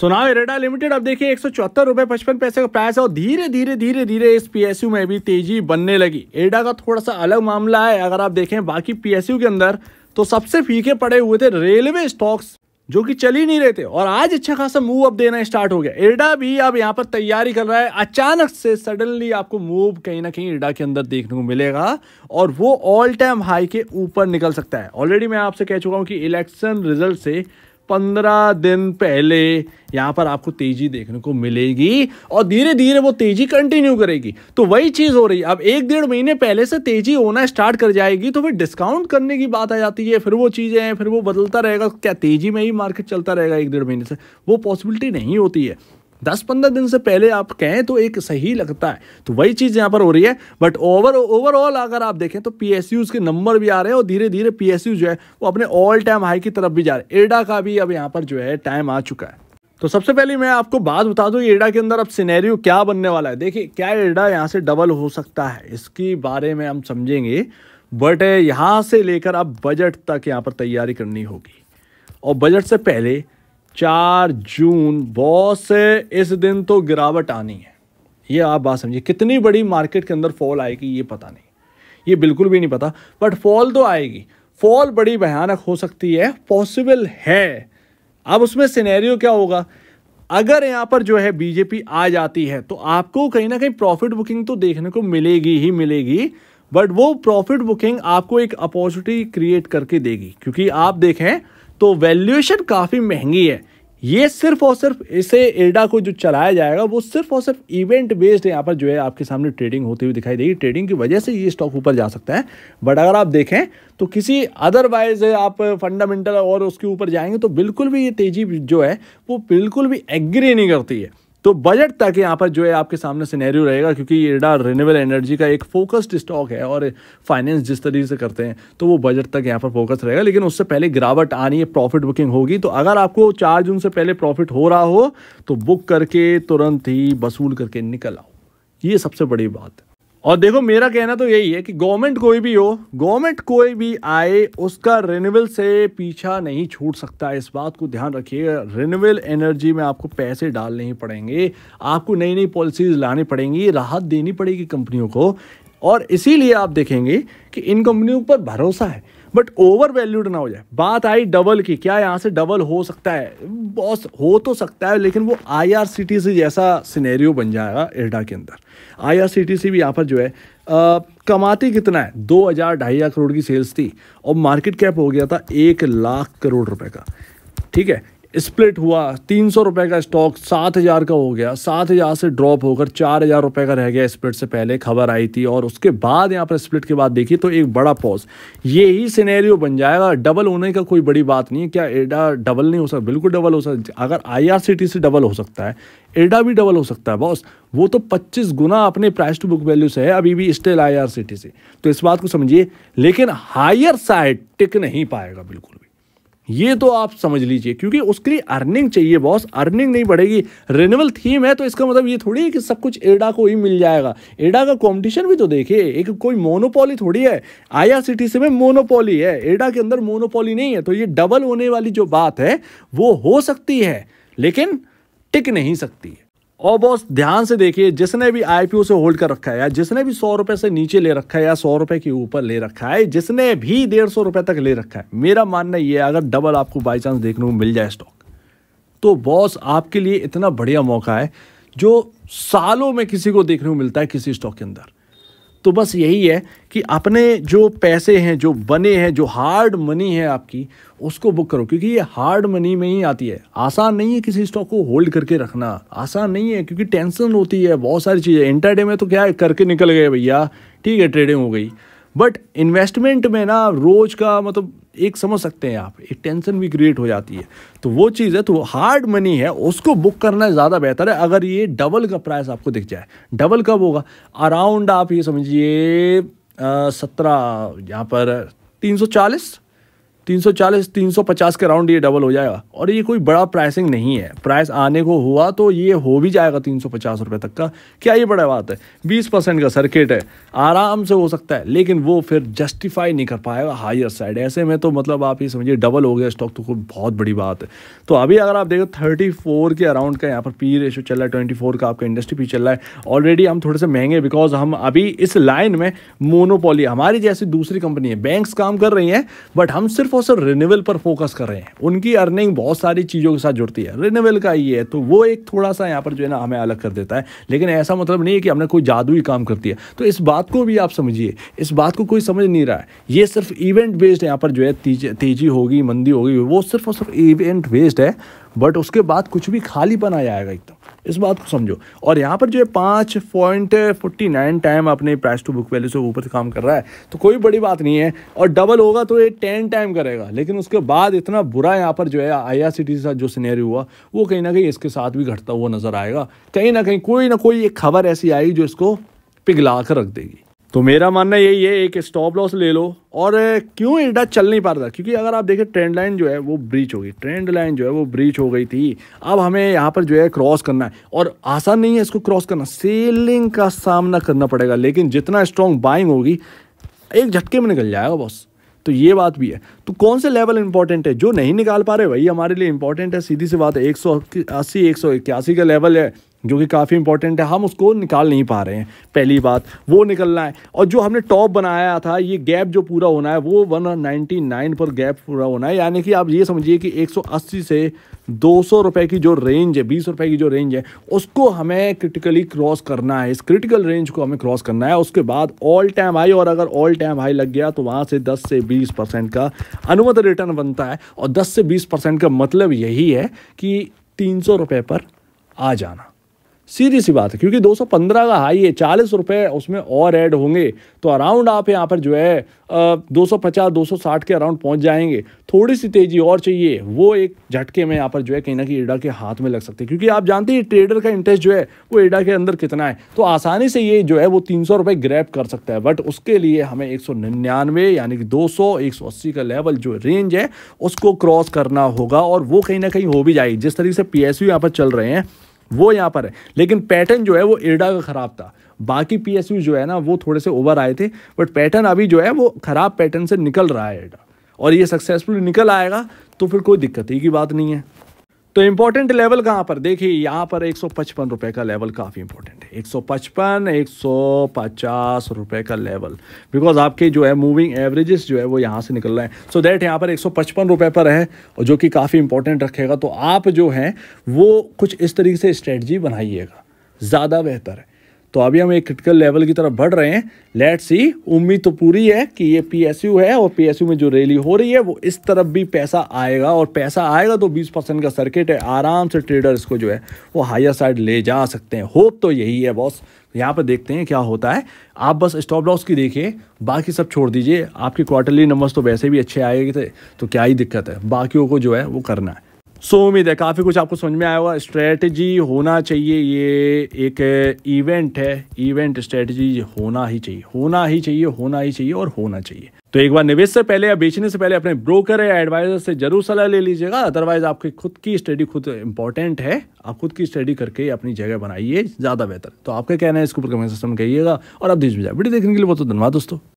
सोनाव एरेडा limited अब देखिए एक सौ पचपन पैसे का प्राइस है और धीरे धीरे धीरे धीरे इस पीएसयू में भी तेजी बनने लगी एरेडा का थोड़ा सा अलग मामला है अगर आप देखें बाकी पीएसयू के अंदर तो सबसे फीके पड़े हुए थे रेलवे स्टॉक्स जो कि चल ही नहीं रहे थे और आज अच्छा खासा मूव अप देना स्टार्ट हो गया एरडा भी अब यहाँ पर तैयारी कर रहा है अचानक से सडनली आपको मूव कहीं ना कहीं एरडा के अंदर देखने को मिलेगा और वो ऑल टाइम हाई के ऊपर निकल सकता है ऑलरेडी मैं आपसे कह चुका हूँ कि इलेक्शन रिजल्ट से पंद्रह दिन पहले यहाँ पर आपको तेजी देखने को मिलेगी और धीरे धीरे वो तेजी कंटिन्यू करेगी तो वही चीज़ हो रही है अब एक डेढ़ महीने पहले से तेजी होना स्टार्ट कर जाएगी तो फिर डिस्काउंट करने की बात आ जाती है फिर वो चीज़ें हैं फिर वो बदलता रहेगा क्या तेजी में ही मार्केट चलता रहेगा एक डेढ़ महीने से वो पॉसिबिलिटी नहीं होती है दस पंद्रह दिन से पहले आप कहें तो एक सही लगता है तो वही चीज़ यहां पर हो रही है बट ओवर ओवरऑल अगर आप देखें तो पीएसयू के नंबर भी आ रहे हैं और धीरे धीरे पी जो है वो अपने ऑल टाइम हाई की तरफ भी जा रहे हैं एडा का भी अब यहां पर जो है टाइम आ चुका है तो सबसे पहले मैं आपको बात बता दूं एडा के अंदर अब सिनेरियो क्या बनने वाला है देखिए क्या एडा यहाँ से डबल हो सकता है इसके बारे में हम समझेंगे बट यहाँ से लेकर अब बजट तक यहाँ पर तैयारी करनी होगी और बजट से पहले चार जून बहुत से इस दिन तो गिरावट आनी है ये आप बात समझिए कितनी बड़ी मार्केट के अंदर फॉल आएगी ये पता नहीं ये बिल्कुल भी नहीं पता बट फॉल तो आएगी फॉल बड़ी भयानक हो सकती है पॉसिबल है अब उसमें सिनेरियो क्या होगा अगर यहाँ पर जो है बीजेपी आ जाती है तो आपको कहीं ना कहीं प्रॉफिट बुकिंग तो देखने को मिलेगी ही मिलेगी बट वो प्रॉफिट बुकिंग आपको एक अपॉर्चुनिटी क्रिएट करके देगी क्योंकि आप देखें तो वैल्यूएशन काफ़ी महंगी है ये सिर्फ और सिर्फ इसे एडा को जो चलाया जाएगा वो सिर्फ और सिर्फ इवेंट बेस्ड यहाँ पर जो है आपके सामने ट्रेडिंग होती हुई दिखाई देगी ट्रेडिंग की वजह से ये स्टॉक ऊपर जा सकता है बट अगर आप देखें तो किसी अदरवाइज आप फंडामेंटल और उसके ऊपर जाएंगे तो बिल्कुल भी ये तेज़ी जो है वो बिल्कुल भी एग्री नहीं करती है तो बजट तक यहाँ पर जो है आपके सामने सिनेरियो रहेगा क्योंकि इरडा रिन्यूबल एनर्जी का एक फोकस्ड स्टॉक है और फाइनेंस जिस तरीके से करते हैं तो वो बजट तक यहाँ पर फोकस रहेगा लेकिन उससे पहले गिरावट आनी है प्रॉफिट बुकिंग होगी तो अगर आपको चार जून से पहले प्रॉफिट हो रहा हो तो बुक करके तुरंत ही वसूल करके निकल आओ ये सबसे बड़ी बात है और देखो मेरा कहना तो यही है कि गवर्नमेंट कोई भी हो गवर्नमेंट कोई भी आए उसका रिन्यूएबल से पीछा नहीं छूट सकता इस बात को ध्यान रखिएगा रिन्यूएबल एनर्जी में आपको पैसे डालने ही पड़ेंगे आपको नई नई पॉलिसीज लानी पड़ेंगी राहत देनी पड़ेगी कंपनियों को और इसीलिए आप देखेंगे कि इन कंपनियों पर भरोसा है बट ओवर वैल्यूड ना हो जाए बात आई डबल की क्या यहाँ से डबल हो सकता है बॉस हो तो सकता है लेकिन वो आई आर सी टी सी जैसा सिनेरियो बन जाएगा एरडा के अंदर आई आर सी टी सी भी यहाँ पर जो है कमाती कितना है दो हज़ार ढाई हज़ार करोड़ की सेल्स थी और मार्केट कैप हो गया था एक लाख करोड़ रुपए का ठीक है स्प्लिट हुआ तीन सौ रुपये का स्टॉक सात हज़ार का हो गया सात हज़ार से ड्रॉप होकर चार हज़ार रुपये का रह गया स्प्लिट से पहले खबर आई थी और उसके बाद यहाँ पर स्प्लिट के बाद देखिए तो एक बड़ा पॉज ये ही सिनेरियो बन जाएगा डबल होने का कोई बड़ी बात नहीं है क्या एडा डबल नहीं हो सकता बिल्कुल डबल हो सकता अगर आई से डबल हो सकता है एडा भी डबल हो सकता है बॉस वो तो पच्चीस गुना अपने प्राइस टू बुक वैल्यू से है अभी भी स्टिल आई से तो इस बात को समझिए लेकिन हायर साइड टिक नहीं पाएगा बिल्कुल भी ये तो आप समझ लीजिए क्योंकि उसके लिए अर्निंग चाहिए बॉस अर्निंग नहीं बढ़ेगी रिन्यूएबल थीम है तो इसका मतलब ये थोड़ी है कि सब कुछ एडा को ही मिल जाएगा एडा का कंपटीशन भी तो देखिए एक कोई मोनोपोली थोड़ी है आया टी से में मोनोपोली है एडा के अंदर मोनोपोली नहीं है तो ये डबल होने वाली जो बात है वो हो सकती है लेकिन टिक नहीं सकती है और बॉस ध्यान से देखिए जिसने भी आईपीओ से होल्ड कर रखा है या जिसने भी सौ रुपए से नीचे ले रखा है या सौ रुपए के ऊपर ले रखा है जिसने भी डेढ़ सौ रुपए तक ले रखा है मेरा मानना यह है अगर डबल आपको बाई चांस देखने को मिल जाए स्टॉक तो बॉस आपके लिए इतना बढ़िया मौका है जो सालों में किसी को देखने को मिलता है किसी स्टॉक के अंदर तो बस यही है कि अपने जो पैसे हैं जो बने हैं जो हार्ड मनी है आपकी उसको बुक करो क्योंकि ये हार्ड मनी में ही आती है आसान नहीं है किसी स्टॉक को होल्ड करके रखना आसान नहीं है क्योंकि टेंशन होती है बहुत सारी चीज़ें इंटरडे में तो क्या है करके निकल गए भैया ठीक है ट्रेडिंग हो गई बट इन्वेस्टमेंट में ना रोज का मतलब एक समझ सकते हैं आप एक टेंशन भी क्रिएट हो जाती है तो वो चीज़ है तो हार्ड मनी है उसको बुक करना ज़्यादा बेहतर है अगर ये डबल का प्राइस आपको दिख जाए डबल कब होगा अराउंड आप ये समझिए सत्रह यहाँ पर तीन सौ चालीस 340 350 के राउंड ये डबल हो जाएगा और ये कोई बड़ा प्राइसिंग नहीं है प्राइस आने को हुआ तो ये हो भी जाएगा तीन सौ तक का क्या ये बड़ा बात है बीस परसेंट का सर्किट है आराम से हो सकता है लेकिन वो फिर जस्टिफाई नहीं कर पाएगा हायर साइड ऐसे में तो मतलब आप ये समझिए डबल हो गया स्टॉक तो खूब बहुत बड़ी बात है तो अभी अगर आप देखो थर्टी के अराउंड का यहाँ पर पी रेशो चल रहा है ट्वेंटी का आपका इंडस्ट्री पी चल रहा है ऑलरेडी हम थोड़े से महंगे बिकॉज हम अभी इस लाइन में मोनोपोली हमारी जैसी दूसरी कंपनी है बैंक्स काम कर रही हैं बट हम सिर्फ फोकस और रिन्यूअल पर फोकस कर रहे हैं उनकी अर्निंग बहुत सारी चीज़ों के साथ जुड़ती है रिन्यूअल का ये है तो वो एक थोड़ा सा यहाँ पर जो है ना हमें अलग कर देता है लेकिन ऐसा मतलब नहीं है कि हमने कोई जादुई काम कर दिया तो इस बात को भी आप समझिए इस बात को कोई समझ नहीं रहा है ये सिर्फ इवेंट बेस्ड यहाँ पर जो है तेजी होगी मंदी होगी वो सिर्फ और सिर्फ इवेंट बेस्ड है बट उसके बाद कुछ भी खाली बना जाएगा एकदम इस बात को समझो और यहाँ पर जो है पाँच पॉइंट फोर्टी नाइन टाइम अपने प्राइस टू बुक वैल्यू से ऊपर से काम कर रहा है तो कोई बड़ी बात नहीं है और डबल होगा तो ये टेन टाइम करेगा लेकिन उसके बाद इतना बुरा यहाँ पर जो है आई आर सी टी जो सीनेरी हुआ वो कहीं ना कहीं इसके साथ भी घटता हुआ नज़र आएगा कहीं ना कहीं कोई ना कोई एक खबर ऐसी आएगी जो इसको पिघला कर रख देगी तो मेरा मानना यही है एक स्टॉप लॉस ले लो और क्यों इंडा चल नहीं पा रहा था क्योंकि अगर आप देखें ट्रेंड लाइन जो है वो ब्रीच हो गई ट्रेंड लाइन जो है वो ब्रीच हो गई थी अब हमें यहाँ पर जो है क्रॉस करना है और आसान नहीं है इसको क्रॉस करना सेलिंग का सामना करना पड़ेगा लेकिन जितना स्ट्रॉन्ग बाइंग होगी एक झटके में निकल जाएगा बॉस तो ये बात भी है तो कौन से लेवल इंपॉर्टेंट है जो नहीं निकाल पा रहे वही हमारे लिए इंपॉर्टेंट है सीधी सी बात है एक सौ अस्सी एक सौ इक्यासी का लेवल है जो कि काफ़ी इंपॉर्टेंट है हम उसको निकाल नहीं पा रहे हैं पहली बात वो निकलना है और जो हमने टॉप बनाया था ये गैप जो पूरा होना है वो 199 पर गैप पूरा होना है यानी कि आप ये समझिए कि 180 से 200 रुपए की जो रेंज है बीस रुपए की जो रेंज है उसको हमें क्रिटिकली क्रॉस करना है इस क्रिटिकल रेंज को हमें क्रॉस करना है उसके बाद ऑल टाइम हाई और अगर ऑल टाइम हाई लग गया तो वहाँ से दस से बीस परसेंट का अनुमत रिटर्न बनता है और दस से बीस परसेंट का मतलब यही है कि तीन सौ पर आ जाना सीधी सी बात है क्योंकि 215 का हाई है चालीस रुपये उसमें और ऐड होंगे तो अराउंड आप यहाँ पर जो है दो सौ पचास दो सौ साठ के अराउंड पहुँच जाएंगे थोड़ी सी तेज़ी और चाहिए वो एक झटके में यहाँ पर जो है कहीं ना कहीं एडा के हाथ में लग सकते हैं क्योंकि आप जानते हैं ट्रेडर का इंटरेस्ट जो है वो एडा के अंदर कितना है तो आसानी से ये जो है वो तीन सौ रुपये ग्रैप कर सकता है बट उसके लिए हमें एक सौ निन्यानवे यानी कि दो सौ एक सौ अस्सी का लेवल जो रेंज है उसको क्रॉस करना होगा और वो कहीं ना कहीं हो भी जाएगी जिस तरीके से पी एस यू यहाँ पर चल रहे हैं वो यहाँ पर है लेकिन पैटर्न जो है वो इरडा का ख़राब था बाकी पी जो है ना वो थोड़े से ओवर आए थे बट पैटर्न अभी जो है वो ख़राब पैटर्न से निकल रहा है इरडा और ये सक्सेसफुल निकल आएगा तो फिर कोई दिक्कत ही की बात नहीं है तो इंपॉर्टेंट लेवल कहाँ पर देखिए यहाँ पर एक रुपए का लेवल काफ़ी इंपॉर्टेंट है 155 150 रुपए का लेवल बिकॉज आपके जो है मूविंग एवरेजेस जो है वो यहाँ से निकल रहे हैं सो दैट यहाँ पर 155 रुपए पर है और जो कि काफ़ी इंपॉर्टेंट रखेगा तो आप जो है वो कुछ इस तरीके से स्ट्रेटजी बनाइएगा ज़्यादा बेहतर है तो अभी हम एक क्रिटिकल लेवल की तरफ बढ़ रहे हैं लेट सी उम्मीद तो पूरी है कि ये पीएसयू है और पीएसयू में जो रैली हो रही है वो इस तरफ भी पैसा आएगा और पैसा आएगा तो 20 परसेंट का सर्किट है आराम से ट्रेडर इसको जो है वो हायर साइड ले जा सकते हैं होप तो यही है बॉस यहाँ पर देखते हैं क्या होता है आप बस स्टॉप लॉस की देखिए बाकी सब छोड़ दीजिए आपके क्वार्टरली नंबर्स तो वैसे भी अच्छे आएंगे थे तो क्या ही दिक्कत है बाकियों को जो है वो करना है सो so, उम्मीद है काफ़ी कुछ आपको समझ में आया हुआ स्ट्रेटजी होना चाहिए ये एक इवेंट है इवेंट स्ट्रेटजी होना ही चाहिए होना ही चाहिए होना ही चाहिए और होना चाहिए तो एक बार निवेश से पहले या बेचने से पहले अपने ब्रोकर या एडवाइजर से जरूर सलाह ले लीजिएगा अदरवाइज आपकी खुद की स्टडी खुद इंपॉर्टेंट है आप खुद की स्टडी करके अपनी जगह बनाइए ज़्यादा बेहतर तो आपका कहना है इसके ऊपर कमेंट सिस्टम कहिएगा और आप दीजिए वीडियो देखने के लिए बहुत धन्यवाद दोस्तों